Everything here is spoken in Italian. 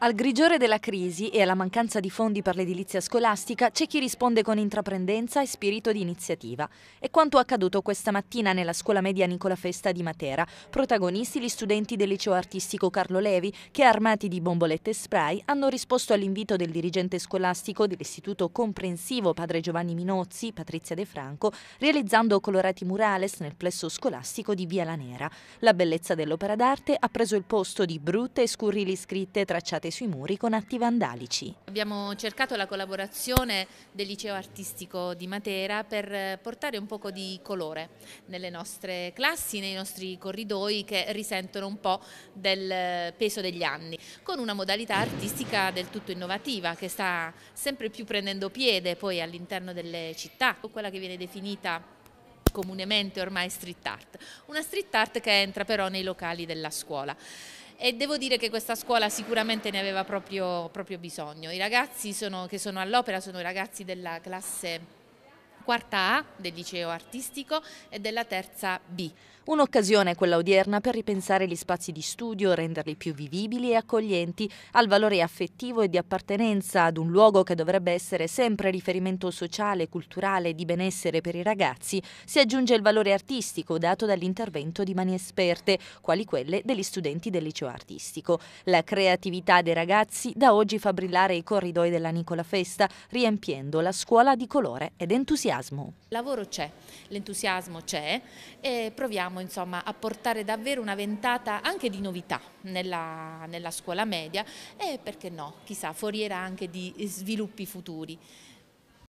Al grigiore della crisi e alla mancanza di fondi per l'edilizia scolastica c'è chi risponde con intraprendenza e spirito di iniziativa. È quanto accaduto questa mattina nella scuola media Nicola Festa di Matera, protagonisti gli studenti del liceo artistico Carlo Levi che armati di bombolette e spray hanno risposto all'invito del dirigente scolastico dell'istituto comprensivo padre Giovanni Minozzi, Patrizia De Franco, realizzando colorati murales nel plesso scolastico di Via La Nera. La bellezza dell'opera d'arte ha preso il posto di brutte e scurrili scritte tracciate piantate sui muri con atti vandalici. Abbiamo cercato la collaborazione del liceo artistico di Matera per portare un poco di colore nelle nostre classi, nei nostri corridoi che risentono un po' del peso degli anni, con una modalità artistica del tutto innovativa che sta sempre più prendendo piede poi all'interno delle città, quella che viene definita comunemente ormai street art, una street art che entra però nei locali della scuola e devo dire che questa scuola sicuramente ne aveva proprio, proprio bisogno. I ragazzi sono, che sono all'opera sono i ragazzi della classe quarta A del liceo artistico e della terza B. Un'occasione quella odierna per ripensare gli spazi di studio, renderli più vivibili e accoglienti, al valore affettivo e di appartenenza ad un luogo che dovrebbe essere sempre riferimento sociale, culturale e di benessere per i ragazzi, si aggiunge il valore artistico dato dall'intervento di mani esperte, quali quelle degli studenti del liceo artistico. La creatività dei ragazzi da oggi fa brillare i corridoi della Nicola Festa, riempiendo la scuola di colore ed entusiasmo l'entusiasmo? Lavoro c'è, l'entusiasmo c'è e proviamo insomma, a portare davvero una ventata anche di novità nella, nella scuola media e perché no, chissà, foriera anche di sviluppi futuri.